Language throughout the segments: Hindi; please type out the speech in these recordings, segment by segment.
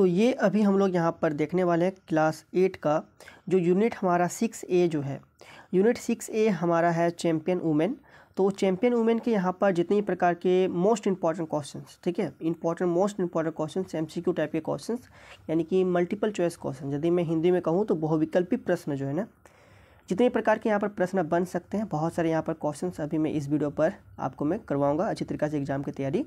तो ये अभी हम लोग यहाँ पर देखने वाले हैं क्लास एट का जो यूनिट हमारा सिक्स ए जो है यूनिट सिक्स ए हमारा है चैम्पियन वुमेन तो चैम्पियन वुमेन के यहाँ पर जितने प्रकार के मोस्ट इंपॉर्टेंट क्वेश्चन ठीक है important most important question M C Q type के क्वेश्चन यानी कि मल्टीपल चॉइस क्वेश्चन यदि मैं हिंदी में कहूँ तो बहुविकल्पी प्रश्न जो है ना जितने प्रकार के यहाँ पर प्रश्न बन सकते हैं बहुत सारे यहाँ पर क्वेश्चन अभी मैं इस वीडियो पर आपको मैं करवाऊंगा अच्छी तरीके से एग्जाम की तैयारी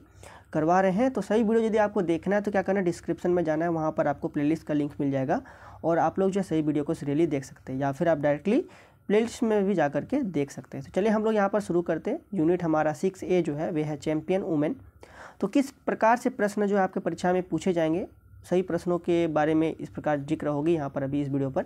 करवा रहे हैं तो सही वीडियो यदि आपको देखना है तो क्या करना है डिस्क्रिप्शन में जाना है वहाँ पर आपको प्लेलिस्ट का लिंक मिल जाएगा और आप लोग जो सही वीडियो को सीरियली देख सकते हैं या फिर आप डायरेक्टली प्ले में भी जा करके देख सकते हैं तो चलिए हम लोग यहाँ पर शुरू करते हैं यूनिट हमारा सिक्स ए जो है वे है चैम्पियन वुमेन तो किस प्रकार से प्रश्न जो है आपके परीक्षा में पूछे जाएंगे सही प्रश्नों के बारे में इस प्रकार जिक्र होगी यहाँ पर अभी इस वीडियो पर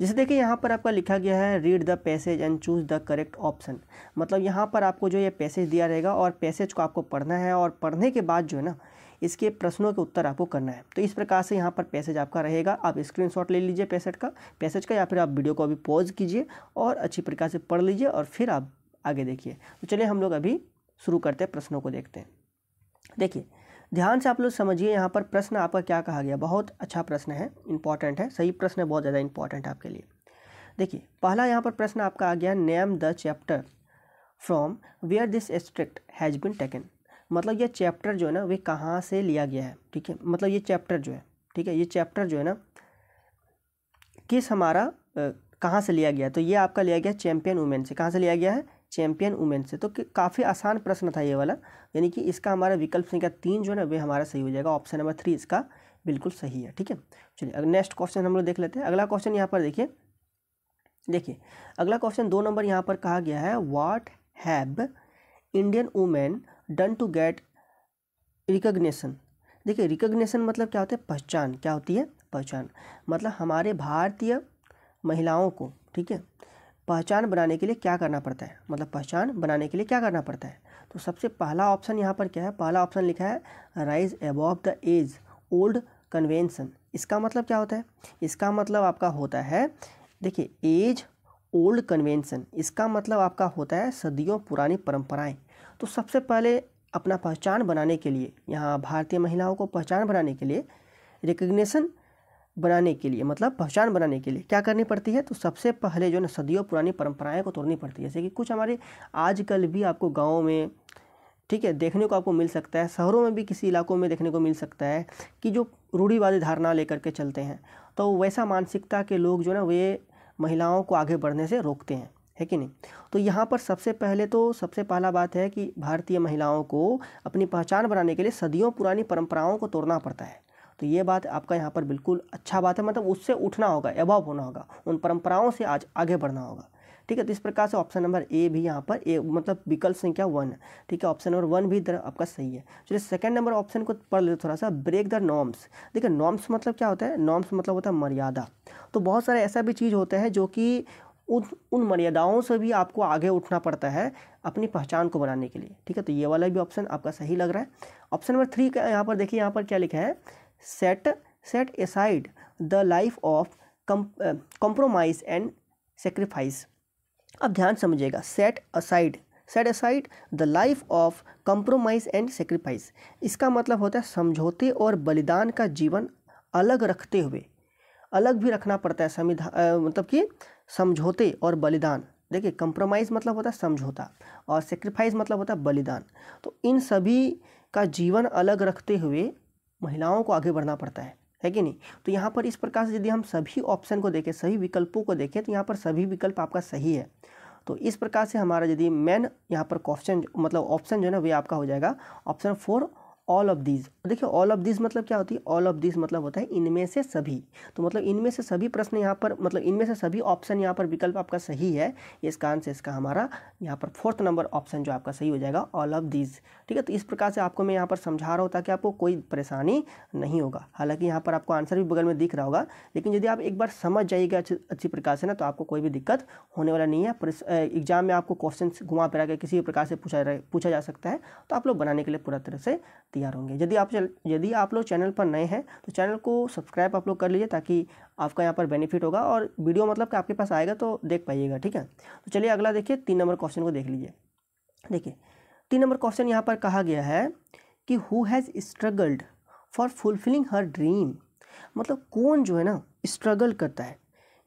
जैसे देखिए यहाँ पर आपका लिखा गया है read the passage and choose the correct option मतलब यहाँ पर आपको जो ये पैसेज दिया रहेगा और पैसेज को आपको पढ़ना है और पढ़ने के बाद जो है ना इसके प्रश्नों के उत्तर आपको करना है तो इस प्रकार से यहाँ पर पैसेज आपका रहेगा आप स्क्रीनशॉट ले लीजिए पैसेज का पैसेज का या फिर आप वीडियो को अभी पॉज कीजिए और अच्छी प्रकार से पढ़ लीजिए और फिर आप आगे देखिए तो चलिए हम लोग अभी शुरू करते हैं प्रश्नों को देखते हैं देखिए ध्यान से आप लोग समझिए यहाँ पर प्रश्न आपका क्या कहा गया बहुत अच्छा प्रश्न है इंपॉर्टेंट है सही प्रश्न है बहुत ज़्यादा इंपॉर्टेंट है आपके लिए देखिए पहला यहाँ पर प्रश्न आपका आ गया name the chapter from where this extract has been taken मतलब ये चैप्टर जो है ना वे कहाँ से लिया गया है ठीक है मतलब ये चैप्टर जो है ठीक है ये चैप्टर जो है ना किस हमारा कहाँ से लिया गया तो ये आपका लिया गया चैम्पियन वुमेन से कहाँ से लिया गया है चैम्पियन वुमेन से तो काफ़ी आसान प्रश्न था ये वाला यानी कि इसका हमारा विकल्प संख्या तीन जो है ना वे हमारा सही हो जाएगा ऑप्शन नंबर थ्री इसका बिल्कुल सही है ठीक है चलिए अगर नेक्स्ट क्वेश्चन हम लोग देख लेते हैं अगला क्वेश्चन यहाँ पर देखिए देखिए अगला क्वेश्चन दो नंबर यहाँ पर कहा गया है what have Indian women done to get recognition देखिए रिकग्नेशन मतलब क्या होता है पहचान क्या होती है पहचान मतलब हमारे भारतीय महिलाओं को ठीक है पहचान बनाने के लिए क्या करना पड़ता है मतलब पहचान बनाने के लिए क्या करना पड़ता है तो सबसे पहला ऑप्शन यहाँ पर क्या है पहला ऑप्शन लिखा है rise above the age old convention इसका मतलब क्या होता है इसका मतलब आपका होता है देखिए एज ओल्ड कन्वेंसन इसका मतलब आपका होता है सदियों पुरानी परंपराएं तो सबसे पहले अपना पहचान बनाने के लिए यहाँ भारतीय महिलाओं को पहचान बनाने के लिए रिकग्नेशन बनाने के लिए मतलब पहचान बनाने के लिए क्या करनी पड़ती है तो सबसे पहले जो है ना सदियों पुरानी परंपराएं को तोड़नी पड़ती है जैसे कि कुछ हमारे आजकल भी आपको गाँव में ठीक है देखने को आपको मिल सकता है शहरों में भी किसी इलाकों में देखने को मिल सकता है कि जो रूढ़ीवादी धारणा लेकर के चलते हैं तो वैसा मानसिकता के लोग जो ना वे महिलाओं को आगे बढ़ने से रोकते हैं है कि नहीं तो यहाँ पर सबसे पहले तो सबसे पहला बात है कि भारतीय महिलाओं को अपनी पहचान बनाने के लिए सदियों पुरानी परंपराओं को तोड़ना पड़ता है तो ये बात आपका यहाँ पर बिल्कुल अच्छा बात है मतलब उससे उठना होगा एवॉव होना होगा उन परंपराओं से आज आगे बढ़ना होगा ठीक है तो इस प्रकार से ऑप्शन नंबर ए भी यहाँ पर ए मतलब विकल्प संख्या वन है ठीक है ऑप्शन नंबर वन भी इधर आपका सही है चलिए सेकंड नंबर ऑप्शन को पढ़ लेते थोड़ा सा ब्रेक द नॉर्म्स देखिए नॉर्म्स मतलब क्या होता है नॉर्म्स मतलब होता है मर्यादा तो बहुत सारे ऐसा भी चीज़ होता है जो कि उन उन मर्यादाओं से भी आपको आगे उठना पड़ता है अपनी पहचान को बनाने के लिए ठीक है तो ये वाला भी ऑप्शन आपका सही लग रहा है ऑप्शन नंबर थ्री का यहाँ पर देखिए यहाँ पर क्या लिखा है set set the life of of compromise and sacrifice अब ध्यान समझिएगा set aside set aside the life of compromise and sacrifice इसका मतलब होता है समझौते और बलिदान का जीवन अलग रखते हुए अलग भी रखना पड़ता है संविधान मतलब कि समझौते और बलिदान देखिए कंप्रोमाइज़ मतलब होता है समझौता और सेक्रीफाइस मतलब होता है बलिदान तो इन सभी का जीवन अलग रखते हुए महिलाओं को आगे बढ़ना पड़ता है है कि नहीं तो यहाँ पर इस प्रकार से यदि हम सभी ऑप्शन को देखें सभी विकल्पों को देखें तो यहाँ पर सभी विकल्प आपका सही है तो इस प्रकार से हमारा यदि मेन यहाँ पर क्वेश्चन मतलब ऑप्शन जो है ना वे आपका हो जाएगा option four all of these देखिए ऑल ऑफ दीज मतलब क्या होती है ऑल ऑफ दीज मतलब होता है इनमें से सभी तो मतलब इनमें से सभी प्रश्न यहाँ पर मतलब इनमें से सभी ऑप्शन यहाँ पर विकल्प आपका सही है इसका आंसर इसका हमारा यहाँ पर फोर्थ नंबर ऑप्शन जो आपका सही हो जाएगा ऑल ऑफ दीज ठीक है तो इस प्रकार से आपको मैं यहाँ पर समझा रहा हूँ ताकि आपको कोई परेशानी नहीं होगा हालांकि यहाँ पर आपको आंसर भी बगल में दिख रहा होगा लेकिन यदि आप एक बार समझ जाइएगा अच्छी प्रकार से ना तो आपको कोई भी दिक्कत होने वाला नहीं है एग्जाम में आपको क्वेश्चन घुमा फिरा के किसी भी प्रकार से पूछा पूछा जा सकता है तो आप लोग बनाने के लिए पूरा तरह से तैयार होंगे यदि आप यदि आप लोग चैनल पर नए हैं तो चैनल को सब्सक्राइब आप लोग कर लीजिए ताकि आपका यहाँ पर बेनिफिट होगा और वीडियो मतलब कि आपके पास आएगा तो देख पाइएगा ठीक है तो चलिए अगला देखिए तीन नंबर क्वेश्चन को देख लीजिए देखिए तीन नंबर क्वेश्चन यहाँ पर कहा गया है कि who has struggled for fulfilling her dream मतलब कौन जो है ना स्ट्रगल करता है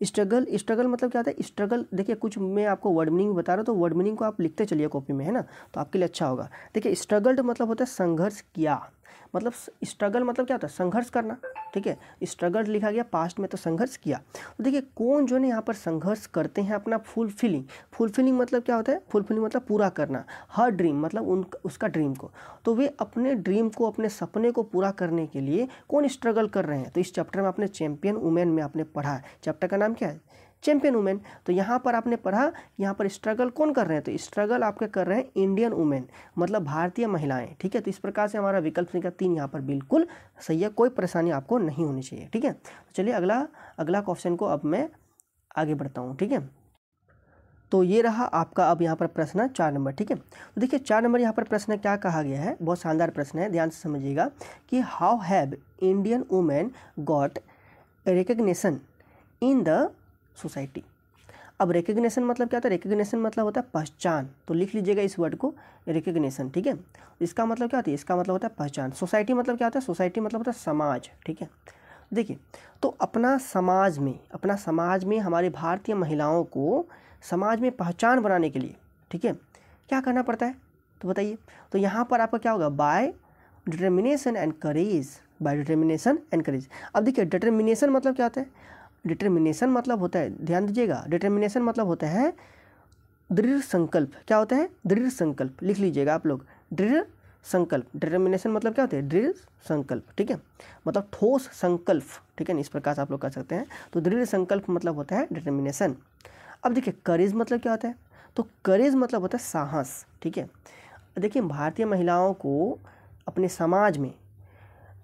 स्ट्रगल स्ट्रगल मतलब क्या होता है स्ट्रगल देखिए कुछ मैं आपको वर्ड मीनिंग बता रहा हूँ तो वर्ड मीनिंग को आप लिखते चलिए कॉपी में है ना तो आपके लिए अच्छा होगा देखिए स्ट्रगल्ड मतलब होता है संघर्ष किया मतलब स्ट्रगल मतलब क्या होता है संघर्ष करना ठीक है स्ट्रगल लिखा गया पास्ट में तो संघर्ष किया तो देखिए कौन जो ने यहाँ पर संघर्ष करते हैं अपना फुलफिलिंग फुलफिलिंग मतलब क्या होता है फुलफिलिंग मतलब पूरा करना हर ड्रीम मतलब उन उसका ड्रीम को तो वे अपने ड्रीम को अपने सपने को पूरा करने के लिए कौन स्ट्रगल कर रहे हैं तो इस चैप्टर में आपने चैम्पियन वुमेन में आपने पढ़ा है चैप्टर का नाम क्या है चैंपियन वुमेन तो यहाँ पर आपने पढ़ा यहाँ पर स्ट्रगल कौन कर रहे हैं तो स्ट्रगल आपके कर रहे हैं इंडियन वुमेन मतलब भारतीय महिलाएं ठीक है तो इस प्रकार से हमारा विकल्प संख्या तीन यहाँ पर बिल्कुल सही है कोई परेशानी आपको नहीं होनी चाहिए ठीक है तो चलिए अगला अगला क्वेश्चन को अब मैं आगे बढ़ता हूँ ठीक है तो ये रहा आपका अब यहाँ पर प्रश्न चार नंबर ठीक है तो देखिए चार नंबर यहाँ पर प्रश्न क्या कहा गया है बहुत शानदार प्रश्न है ध्यान से समझिएगा कि how have Indian women got recognition in the society अब रिकग्नेशन मतलब क्या होता है रिकग्नेशन मतलब होता है पहचान तो लिख लीजिएगा इस वर्ड को रिकग्नेशन ठीक है इसका मतलब क्या होता है इसका मतलब होता है पहचान सोसाइटी मतलब क्या होता है सोसाइटी मतलब होता है समाज ठीक है देखिए तो अपना समाज में अपना समाज में हमारी भारतीय महिलाओं को समाज में पहचान बनाने के लिए ठीक है क्या करना पड़ता है तो बताइए तो यहाँ पर आपका क्या होगा by determination and courage by determination and courage अब देखिए डिटर्मिनेशन मतलब क्या होता है डिटर्मिनेशन मतलब होता है ध्यान दीजिएगा डिटर्मिनेशन मतलब होता है दृढ़ संकल्प क्या होता है दृढ़ संकल्प लिख लीजिएगा आप लोग दृढ़ संकल्प डिटर्मिनेशन मतलब क्या होता है दृढ़ संकल्प ठीक है मतलब ठोस संकल्प ठीक है ना इस प्रकार से आप लोग कर सकते हैं तो दृढ़ संकल्प मतलब होता है डिटर्मिनेशन अब देखिए करेज मतलब क्या होता है तो करेज मतलब होता है साहस ठीक है देखिए भारतीय महिलाओं को अपने समाज में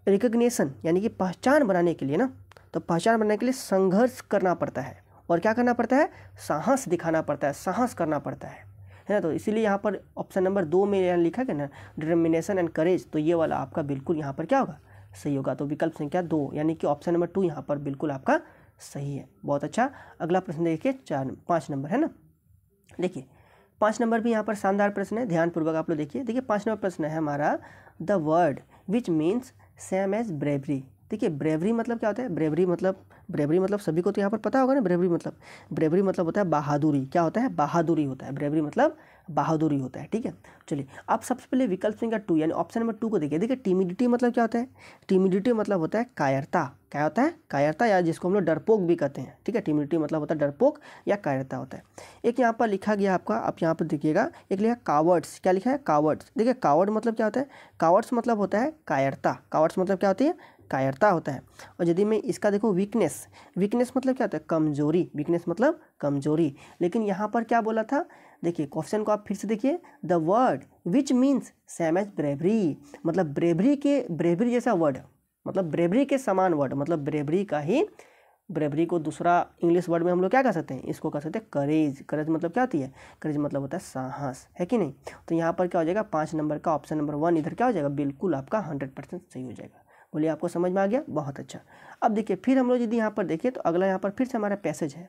रिकग्नेशन यानी कि पहचान बनाने के लिए ना तो पहचान बनने के लिए संघर्ष करना पड़ता है और क्या करना पड़ता है साहस दिखाना पड़ता है साहस करना पड़ता है है ना तो इसीलिए यहाँ पर ऑप्शन नंबर दो में यहाँ लिखा गया ना डिटर्मिनेशन एंड करेज तो ये वाला आपका बिल्कुल यहाँ पर क्या होगा सही होगा तो विकल्प संख्या दो यानी कि ऑप्शन नंबर टू यहाँ पर बिल्कुल आपका सही है बहुत अच्छा अगला प्रश्न देखिए चार पाँच नंबर है ना देखिए पाँच नंबर भी यहाँ पर शानदार प्रश्न है ध्यानपूर्वक आप लोग देखिए देखिए पाँच नंबर प्रश्न है हमारा the word which means same as bravery देखिए ब्रेवरी मतलब क्या होता है ब्रेवरी मतलब ब्रेवरी मतलब सभी को तो यहाँ पर पता होगा ना ब्रेवरी मतलब ब्रेवरी मतलब होता है बहादुरी क्या होता है बहादुरी होता है ब्रेवरी मतलब बहादुरी होता है ठीक है चलिए अब सबसे पहले विकल्प संख्या टू यानी ऑप्शन नंबर टू को देखिए देखिए टिमिडिटी मतलब क्या होता है टिमिडिटी मतलब होता है कायरता क्या होता है कायरता या जिसको हम लोग डरपोक भी कहते हैं ठीक है टिमिडिटी मतलब होता है डरपोक या कायरता होता है एक यहाँ पर लिखा गया आपका आप यहाँ पर देखिएगा एक लिखा कावर्ड्स क्या लिखा है कावर्ड्स देखिए कावर्ड मतलब क्या होता है कावर्ड्स मतलब होता है कायरता कावर्ड्स मतलब क्या होती है कायरता होता है और यदि मैं इसका देखूँ वीकनेस वीकनेस मतलब क्या होता है कमजोरी वीकनेस मतलब कमजोरी लेकिन यहाँ पर क्या बोला था देखिए क्वेश्चन को आप फिर से देखिए the word which means same as bravery मतलब ब्रेवरी के ब्रेवरी जैसा वर्ड मतलब ब्रेवरी के समान वर्ड मतलब ब्रेवरी का ही ब्रेवरी को दूसरा इंग्लिश वर्ड में हम लोग क्या कह सकते हैं इसको कह सकते हैं करेज करेज मतलब क्या होती है करेज मतलब होता है साहस है कि नहीं तो यहाँ पर क्या हो जाएगा पाँच नंबर का ऑप्शन नंबर वन इधर क्या हो जाएगा बिल्कुल आपका हंड्रेड परसेंट सही हो जाएगा बोलिए आपको समझ में आ गया बहुत अच्छा अब देखिए फिर हम लोग यदि यहाँ पर देखिए तो अगला यहाँ पर फिर से हमारा पैसेज है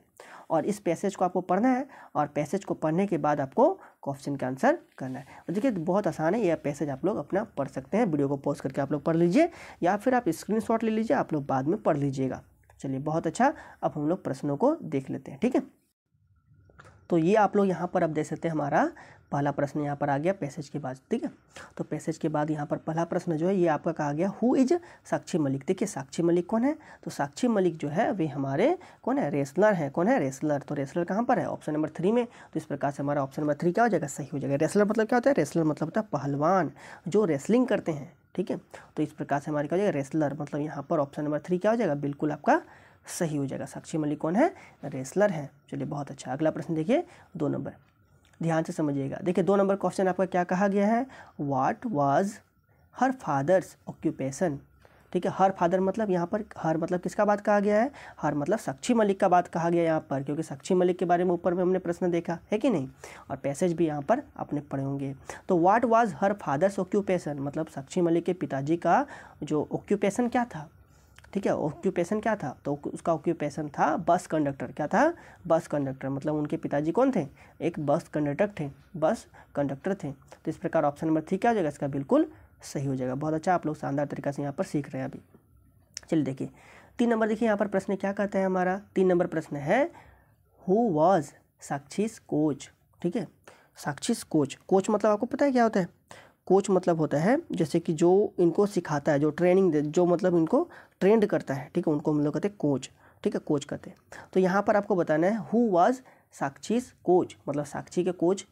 और इस पैसेज को आपको पढ़ना है और पैसेज को पढ़ने के बाद आपको क्वेश्चन का आंसर करना है और देखिए बहुत आसान है यह पैसेज आप लोग अपना पढ़ सकते हैं वीडियो को पॉज करके आप लोग पढ़ लीजिए या फिर आप स्क्रीन ले लीजिए आप लोग बाद में पढ़ लीजिएगा चलिए बहुत अच्छा अब हम लोग प्रश्नों को देख लेते हैं ठीक है तो ये आप लोग यहाँ पर अब देख सकते हैं हमारा पहला प्रश्न यहाँ पर आ गया पैसेज के बाद ठीक है तो पैसेज के बाद यहाँ पर पहला प्रश्न जो है ये आपका कहा गया हु इज साक्षी मलिक देखिए साक्षी मलिक कौन है तो साक्षी मलिक जो है वे हमारे कौन है रेसलर है कौन है रेसलर तो रेसलर कहाँ पर है ऑप्शन नंबर थ्री में तो इस प्रकार से हमारा ऑप्शन नंबर थ्री क्या हो जाएगा सही हो जाएगा रेसलर मतलब क्या होता है रेसलर मतलब होता है पहलवान जो रेसलिंग करते हैं ठीक है तो इस प्रकार से हमारे क्या हो जाएगा रेसलर मतलब यहाँ पर ऑप्शन नंबर थ्री क्या हो जाएगा बिल्कुल आपका सही हो जाएगा साक्षी मलिक कौन है रेसलर है चलिए बहुत अच्छा अगला प्रश्न देखिए दो नंबर ध्यान से समझिएगा देखिए दो नंबर क्वेश्चन आपका क्या कहा गया है what was her father's occupation ठीक है हर फादर मतलब यहाँ पर हर मतलब किसका बात कहा गया है हर मतलब साक्षी मलिक का बात कहा गया यहाँ पर क्योंकि साक्षी मलिक के बारे में ऊपर में हमने प्रश्न देखा है कि नहीं और पैसेज भी यहाँ पर अपने पढ़े होंगे तो what was her father's occupation मतलब साक्षी मलिक के पिताजी का जो ऑक्यूपेशन क्या था ठीक है ऑक्यूपेशन क्या था तो उसका ऑक्यूपेशन था बस कंडक्टर क्या था बस कंडक्टर मतलब उनके पिताजी कौन थे एक बस कंडक्टर थे बस कंडक्टर थे तो इस प्रकार ऑप्शन नंबर थ्री क्या हो जाएगा इसका बिल्कुल सही हो जाएगा बहुत अच्छा आप लोग शानदार तरीका से यहाँ पर सीख रहे हैं अभी चलिए देखिए तीन नंबर देखिए यहाँ पर प्रश्न क्या कहता है हमारा तीन नंबर प्रश्न है हु वॉज साक्षीस कोच ठीक है साक्षीस कोच कोच मतलब आपको पता है क्या होता है कोच मतलब होता है जैसे कि जो इनको सिखाता है जो ट्रेनिंग दे जो मतलब इनको ट्रेंड करता है ठीक है उनको हम लोग कहते हैं कोच ठीक है कोच कहते हैं तो यहाँ पर आपको बताना है हु वाज साक्षीज कोच मतलब साक्षी के कोच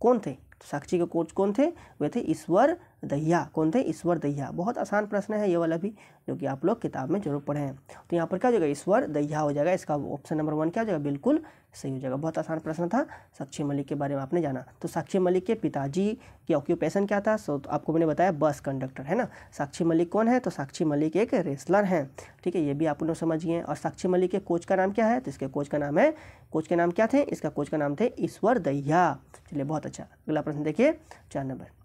कौन थे साक्षी के कोच कौन थे वे थे ईश्वर दहिया कौन थे ईश्वर दहिया बहुत आसान प्रश्न है ये वाला भी जो कि आप लोग किताब में जरूर पढ़ें तो यहाँ पर क्या हो जाएगा ईश्वर दहिया हो जाएगा इसका ऑप्शन नंबर वन क्या हो जाएगा बिल्कुल सही हो जाएगा बहुत आसान प्रश्न था साक्षी मलिक के बारे में आपने जाना तो साक्षी मलिक के पिताजी की ऑक्यूपेशन क्या था सो तो आपको मैंने बताया बस कंडक्टर है ना साक्षी मलिक कौन है तो साक्षी मलिक एक रेसलर हैं ठीक है ये भी आप लोग समझिए और साक्षी मलिक के कोच का नाम क्या है तो इसके कोच का नाम है कोच के नाम क्या थे इसका कोच का नाम थे ईश्वर दहिया चलिए बहुत अच्छा अगला प्रश्न देखिए चार नंबर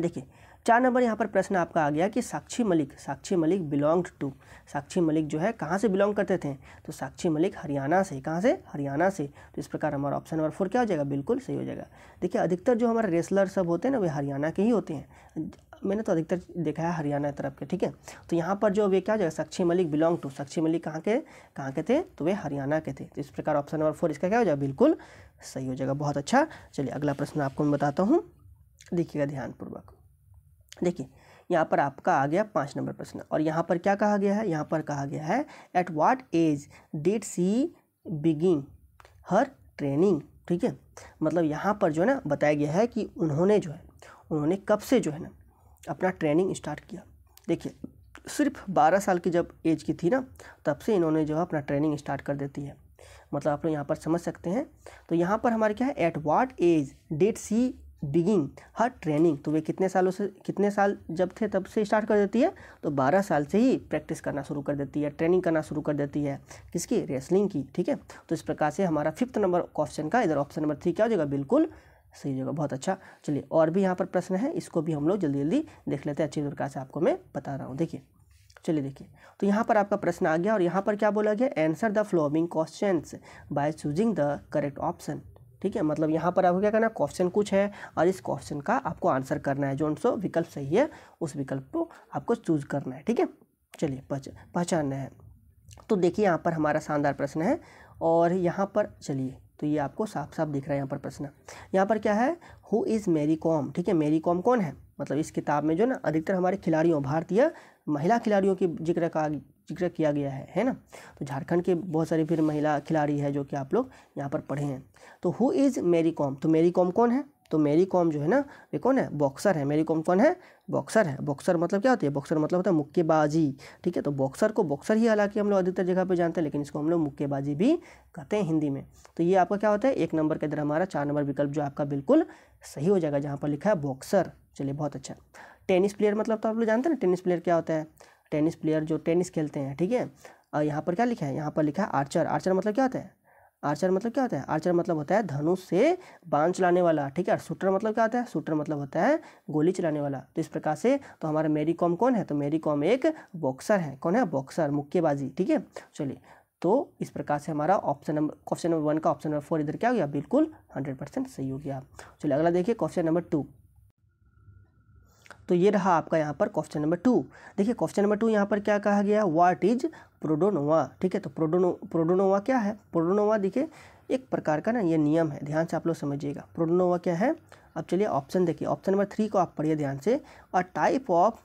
देखिए चार नंबर यहाँ पर प्रश्न आपका आ गया कि साक्षी मलिक साक्षी मलिक बिलोंग टू साक्षी मलिक जो है कहाँ से बिलोंग करते थे तो साक्षी मलिक हरियाणा से कहाँ से हरियाणा से तो इस प्रकार हमारा ऑप्शन नंबर फोर क्या हो जाएगा बिल्कुल सही हो जाएगा देखिए अधिकतर जो हमारे रेसलर सब होते हैं ना वे हरियाणा के ही होते हैं मैंने तो अधिकतर देखा है हरियाणा तरफ के ठीक है तो यहाँ पर जो वे क्या हो जाएगा साक्षी मलिक बिलोंग टू साक्षी मलिक कहाँ के कहाँ के थे तो वे हरियाणा के थे तो इस प्रकार ऑप्शन नंबर फोर इसका क्या हो जाएगा बिल्कुल सही हो जाएगा बहुत अच्छा चलिए अगला प्रश्न आपको मैं बताता हूँ देखिएगा ध्यानपूर्वक देखिए यहाँ पर आपका आ गया पाँच नंबर प्रश्न और यहाँ पर क्या कहा गया है यहाँ पर कहा गया है at what age did she begin her training ठीक है मतलब यहाँ पर जो है ना बताया गया है कि उन्होंने जो है उन्होंने कब से जो है ना अपना ट्रेनिंग स्टार्ट किया देखिए सिर्फ बारह साल की जब एज की थी ना तब से इन्होंने जो है अपना ट्रेनिंग स्टार्ट कर देती है मतलब आप लोग यहाँ पर समझ सकते हैं तो यहाँ पर हमारे क्या है at what age did she begin her training तो वे कितने सालों से कितने साल जब थे तब से स्टार्ट कर देती है तो 12 साल से ही प्रैक्टिस करना शुरू कर देती है ट्रेनिंग करना शुरू कर देती है किसकी रेसलिंग की ठीक है तो इस प्रकार से हमारा फिफ्थ नंबर ऑप्शन का इधर ऑप्शन नंबर थ्री क्या हो जाएगा बिल्कुल सही जगह बहुत अच्छा चलिए और भी यहाँ पर प्रश्न है इसको भी हम लोग जल्दी जल्दी देख लेते हैं अच्छी प्रकार से आपको मैं बता रहा हूँ देखिए चलिए देखिए तो यहाँ पर आपका प्रश्न आ गया और यहाँ पर क्या बोला गया answer the following question by choosing the correct option ठीक है मतलब यहाँ पर आपको क्या करना है क्वेश्चन कुछ है और इस क्वेश्चन का आपको आंसर करना है जो सो विकल्प सही है उस विकल्प को आपको चूज करना है ठीक है चलिए पहचानना है तो देखिए यहाँ पर हमारा शानदार प्रश्न है और यहाँ पर चलिए तो ये आपको साफ साफ दिख रहा है यहाँ पर प्रश्न यहाँ पर क्या है हु इज़ मेरी कॉम ठीक है मेरी कॉम कौन है मतलब इस किताब में जो ना अधिकतर हमारे खिलाड़ियों भारतीय महिला खिलाड़ियों की जिक्र का जिक्र किया गया है है ना तो झारखंड के बहुत सारे फिर महिला खिलाड़ी है जो कि आप लोग यहाँ पर पढ़े हैं तो हु इज़ मेरी कॉम तो मेरी कॉम कौन है तो मेरी कॉम जो है ना ये कौन है बॉक्सर है मेरी कॉम कौन है बॉक्सर है बॉक्सर मतलब क्या होती है बॉक्सर मतलब होता है मुक्केबाजी ठीक है तो बॉक्सर को बॉक्सर ही हालांकि हम लोग अधिकतर जगह पे जानते हैं लेकिन इसको हम लोग मुक्केबाजी भी कहते हैं हिंदी में तो ये आपका क्या होता है एक नंबर के अंदर हमारा चार नंबर विकल्प जो आपका बिल्कुल सही हो जाएगा जहाँ पर लिखा है बॉक्सर चलिए बहुत अच्छा टेनिस प्लेयर मतलब तो आप लोग जानते हैं ना टेनिस प्लेयर क्या होता है टेनिस प्लेयर जो टेनिस खेलते हैं ठीक है और यहाँ पर क्या लिखा है यहाँ पर लिखा है आर्चर आर्चर मतलब क्या होता है आर्चर मतलब क्या होता है आर्चर मतलब होता है धनुष से बाण चलाने वाला ठीक है शूटर मतलब क्या होता है शूटर मतलब होता है गोली चलाने वाला तो इस प्रकार से तो हमारा मेरी कॉम कौन है तो मेरी कॉम एक बॉक्सर है कौन है बॉक्सर मुक्केबाजी ठीक है चलिए तो इस प्रकार से हमारा option number question number one का ऑप्शन नंबर फोर इधर क्या हो गया बिल्कुल हंड्रेड परसेंट सही हो गया चलिए अगला देखिए क्वेश्चन नंबर टू तो ये रहा आपका यहाँ पर क्वेश्चन नंबर टू देखिए क्वेश्चन नंबर टू यहाँ पर क्या कहा गया वाट इज प्रोडोनोवा ठीक है तो प्रोडोनो प्रोडोनोवा क्या है प्रोडोनोवा देखिए एक प्रकार का ना ये नियम है ध्यान से आप लोग समझिएगा प्रोडोनोवा क्या है अब चलिए ऑप्शन देखिए ऑप्शन नंबर थ्री को आप पढ़िए ध्यान से a type of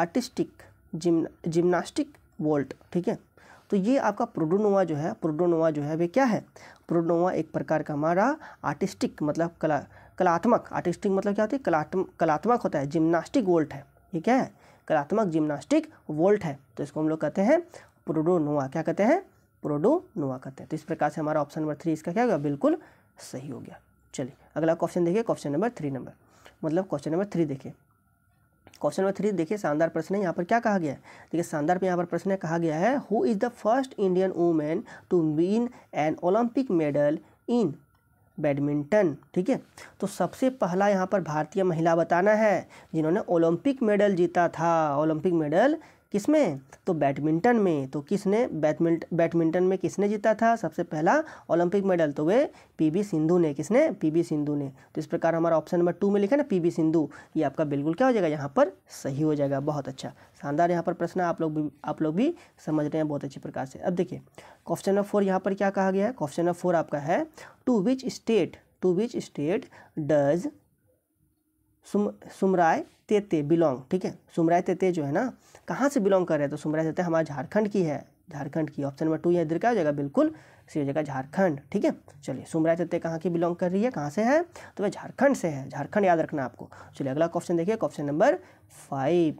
artistic gym gymnastic vault ठीक है तो ये आपका प्रोडोनोवा जो है प्रोडोनोवा जो है वे क्या है प्रोडोनोवा एक प्रकार का हमारा आर्टिस्टिक मतलब कला कलात्मक आर्टिस्टिक मतलब क्या होती है कलात्म कलात्मक होता है जिम्नास्टिक वोल्ट है ये क्या है कलात्मक जिम्नास्टिक वोल्ट है तो इसको हम लोग कहते हैं प्रोडोनोआ क्या कहते हैं प्रोडोनोआ कहते हैं तो इस प्रकार से हमारा ऑप्शन नंबर थ्री इसका क्या हो गया बिल्कुल सही हो गया चलिए अगला क्वेश्चन देखिए क्वेश्चन नंबर थ्री नंबर मतलब क्वेश्चन नंबर थ्री देखिए क्वेश्चन नंबर थ्री देखिए शानदार प्रश्न है यहाँ पर क्या कहा गया है देखिए शानदार पर यहाँ पर प्रश्न कहा गया है who is the first Indian women to win an Olympic medal in badminton ठीक है तो सबसे पहला यहाँ पर भारतीय महिला बताना है जिन्होंने ओलंपिक मेडल जीता था ओलंपिक मेडल किस में तो बैडमिंटन में तो किसने बैडमिंट बैडमिंटन में किसने जीता था सबसे पहला ओलंपिक मेडल तो वे पीवी सिंधु ने किसने पीवी सिंधु ने तो इस प्रकार हमारा ऑप्शन नंबर टू में लिखा ना पीवी सिंधु ये आपका बिल्कुल क्या हो जाएगा यहाँ पर सही हो जाएगा बहुत अच्छा शानदार यहाँ पर प्रश्न आप लोग भी आप लोग भी समझ रहे हैं बहुत अच्छी प्रकार से अब देखिए क्वेश्चन नंबर फोर यहाँ पर क्या कहा गया है क्वेश्चन नंबर फोर आपका है to which state to which state does सुम सुमराय तेते बिलोंग ठीक है सुमराय तेते जो है ना कहाँ से बिलोंग कर रहे हैं तो सुमराय तेते हमारे झारखंड की है झारखंड की ऑप्शन नंबर टू यहाँ इधर क्या हो जाएगा बिल्कुल सी हो जाएगा झारखंड ठीक है चलिए सुमराय तेते कहाँ की बिलोंग कर रही है कहाँ से है तो वह झारखंड से है झारखंड याद रखना आपको चलिए अगला क्वेश्चन देखिए क्वेश्चन नंबर फाइव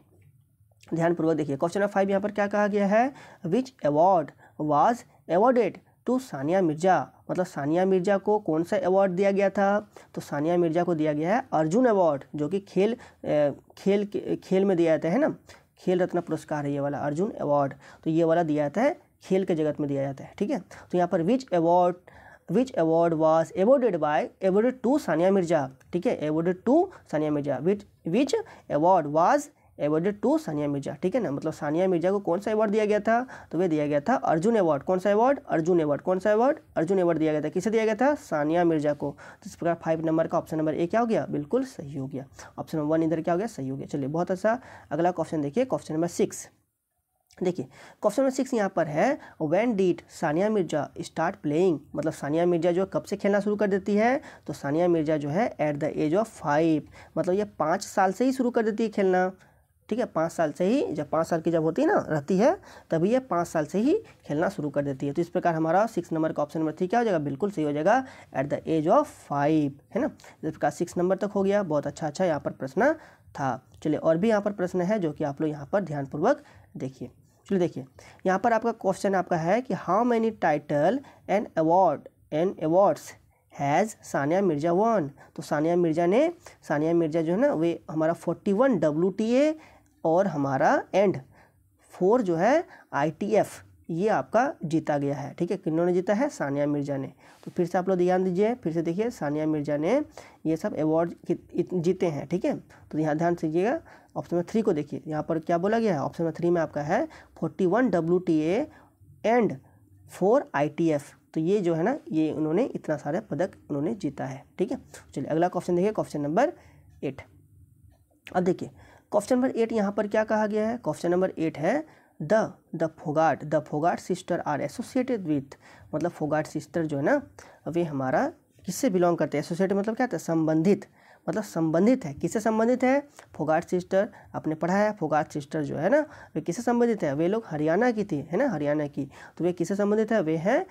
ध्यानपूर्वक देखिए क्वेश्चन नंबर फाइव यहाँ पर क्या कहा गया है which award was awarded to तो सानिया मिर्ज़ा मतलब सानिया मिर्ज़ा को कौन सा अवार्ड दिया गया था तो सानिया मिर्ज़ा को दिया गया है अर्जुन अवार्ड जो कि खेल खेल खेल में दिया जाता है ना खेल रत्न पुरस्कार है ये वाला अर्जुन अवार्ड तो ये वाला दिया जाता है खेल के जगत में दिया जाता है ठीक है तो यहाँ पर which award which award was awarded by awarded to Sania Mirza ठीक है awarded to Sania Mirza which which award was awarded to Sania Mirza ठीक है ना मतलब सानिया मिर्जा को कौन सा अवार्ड दिया गया था तो वह दिया गया था अर्जुन अवार्ड कौन सा अवार्ड अर्जुन अवार्ड कौन सा अवार्ड अर्जुन अवार्ड दिया गया था किसे दिया गया था सानिया मिर्जा को तो इस प्रकार फाइव नंबर का ऑप्शन नंबर ए क्या हो गया बिल्कुल सही हो गया ऑप्शन नंबर वन इधर क्या हो गया सही हो गया चलिए बहुत अच्छा अगला क्वेश्चन देखिए क्वेश्चन नंबर सिक्स देखिए क्वेश्चन नंबर सिक्स यहाँ पर है when did Sania Mirza start playing मतलब सानिया मिर्जा जो कब से खेलना शुरू कर देती है तो सानिया मिर्जा जो है at the age of five मतलब ये पाँच साल से ही शुरू कर देती है खेलना ठीक है पाँच साल से ही जब पाँच साल की जब होती है ना रहती है तभी ये पाँच साल से ही खेलना शुरू कर देती है तो इस प्रकार हमारा सिक्स नंबर का ऑप्शन नंबर थ्री क्या हो जाएगा बिल्कुल सही हो जाएगा at the age of five है ना इस प्रकार सिक्स नंबर तक हो गया बहुत अच्छा अच्छा यहाँ पर प्रश्न था चलिए और भी यहाँ पर प्रश्न है जो कि आप लोग यहाँ पर ध्यानपूर्वक देखिए चलिए देखिए यहाँ पर आपका क्वेश्चन आपका है कि how many title and award and awards has Sania Mirza won तो सानिया मिर्ज़ा ने सानिया मिर्ज़ा जो है ना वे हमारा forty one W T A और हमारा एंड फोर जो है आईटीएफ ये आपका जीता गया है ठीक है किन्नों ने जीता है सानिया मिर्ज़ा ने तो फिर से आप लोग ध्यान दीजिए फिर से देखिए सानिया मिर्ज़ा ने ये सब अवार्ड जीते हैं ठीक है तो यहाँ ध्यान दीजिएगा ऑप्शन नंबर थ्री को देखिए यहाँ पर क्या बोला गया है ऑप्शन नंबर थ्री में आपका है forty one W T A and four I T F तो ये जो है ना ये उन्होंने इतना सारा पदक उन्होंने जीता है ठीक है चलिए अगला क्वेश्चन देखिए क्वेश्चन नंबर एट अब देखिए क्वेश्चन नंबर एट यहाँ पर क्या कहा गया है क्वेश्चन नंबर एट है the the Phogat the Phogat sister are associated with मतलब फोगाट सिस्टर जो है ना वे हमारा किससे बिलोंग करते हैं एसोसिएटेड मतलब क्या होता है संबंधित मतलब संबंधित है किससे संबंधित है फोगाट सिस्टर आपने पढ़ा है फोगाट सिस्टर जो है ना वे किससे संबंधित है वे लोग हरियाणा की थी है ना हरियाणा की तो वे किससे संबंधित है वे हैं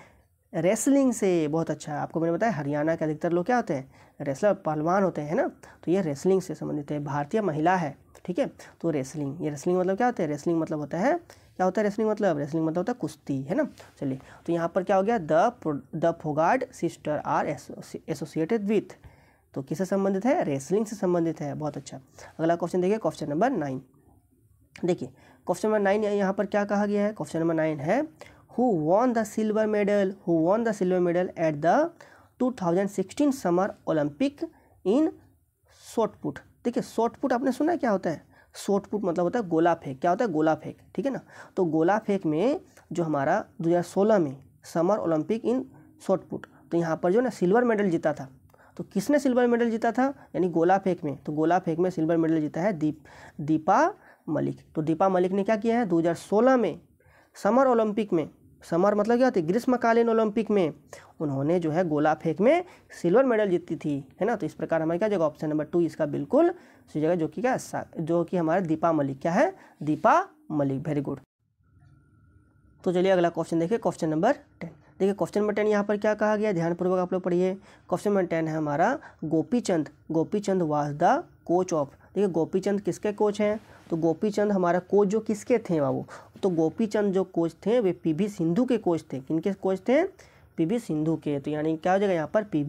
रेसलिंग से बहुत अच्छा है आपको मैंने बताया हरियाणा के अधिकतर लोग क्या होते हैं रेसलर पहलवान होते हैं ना तो ये रेसलिंग से संबंधित है भारतीय महिला है ठीक है तो रेसलिंग ये रेसलिंग मतलब क्या होता है रेसलिंग मतलब होता है क्या होता है रेसलिंग मतलब रेसलिंग मतलब होता है कुश्ती है ना चलिए तो यहाँ पर क्या हो गया the the Phogat sister are associated with तो किससे संबंधित है रेसलिंग से संबंधित है बहुत अच्छा अगला क्वेश्चन देखिए क्वेश्चन नंबर नाइन देखिए क्वेश्चन नंबर नाइन यहाँ पर क्या कहा गया है क्वेश्चन नंबर नाइन है who won the silver medal who won the silver medal at the 2016 summer Olympic in shot put देखिए शॉर्ट पुट आपने सुना है क्या होता है शॉर्ट पुट मतलब होता है गोला फेंक क्या होता है गोला फेंक ठीक है ना तो गोला फेंक में जो हमारा 2016 में summer Olympic in shot put तो यहाँ पर जो ना सिल्वर मेडल जीता था तो किसने सिल्वर मेडल जीता था यानी गोला फेंक में तो गोला फेंक में सिल्वर मेडल जीता है दीप दीपा मलिक तो दीपा मलिक ने क्या किया है सोलह में समर ओलंपिक में समर मतलब क्या होती है ग्रीष्मकालीन ओलंपिक में उन्होंने जो है गोला फेंक में सिल्वर मेडल जीती थी है ना तो इस प्रकार हमारे क्या जगह ऑप्शन नंबर टू इसका बिल्कुल सही जगह जो कि क्या जो कि हमारे दीपा मलिक क्या है दीपा मलिक वेरी गुड तो चलिए अगला क्वेश्चन देखिए क्वेश्चन नंबर टेन देखिए क्वेश्चन नंबर टेन यहाँ पर क्या कहा गया ध्यानपूर्वक आप लोग पढ़िए क्वेश्चन नंबर टेन है हमारा Gopichand Gopichand was the coach of देखिए गोपी चंद किसके कोच हैं तो गोपी चंद हमारा कोच जो किसके थे बाबू तो गोपी चंद जो कोच थे वे पी सिंधु के कोच थे किनके कोच थे पी वी सिंधु के तो यानी क्या हो जाएगा यहाँ पर पी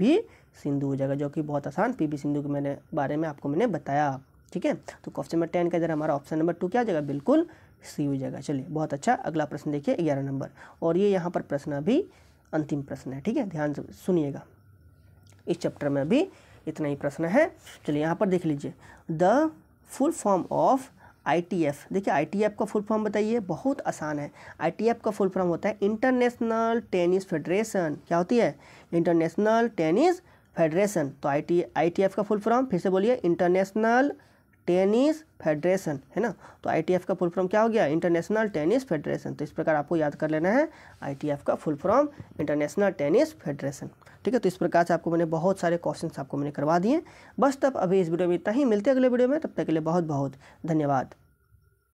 सिंधु हो जाएगा जो कि बहुत आसान पी वी सिंधु के मैंने बारे में आपको मैंने बताया ठीक है तो क्वेश्चन नंबर टेन का इधर हमारा ऑप्शन नंबर टू क्या हो जाएगा बिल्कुल सी हो जाएगा चलिए बहुत अच्छा अगला प्रश्न देखिए ग्यारह नंबर और ये यहाँ पर प्रश्न अभी अंतिम प्रश्न है ठीक है ध्यान से सुनिएगा इस चैप्टर में अभी इतना ही प्रश्न है चलिए यहाँ पर देख लीजिए the full form of ITF देखिए आईटीएफ का फुल फॉर्म बताइए बहुत आसान है आईटीएफ का फुल फॉर्म होता है इंटरनेशनल टेनिस फेडरेशन क्या होती है इंटरनेशनल टेनिस फेडरेशन तो I T I T F का फुल फॉर्म फिर से बोलिए इंटरनेशनल टेनिस फेडरेशन है ना तो आईटीएफ का फुल फॉर्म क्या हो गया इंटरनेशनल टेनिस फेडरेशन तो इस प्रकार आपको याद कर लेना है आईटीएफ का full form international tennis federation ठीक है तो इस प्रकार से आपको मैंने बहुत सारे क्वेश्चन आपको मैंने करवा दिए बस तब अभी इस वीडियो में इतना ही मिलते अगले वीडियो में तब तक के लिए बहुत बहुत धन्यवाद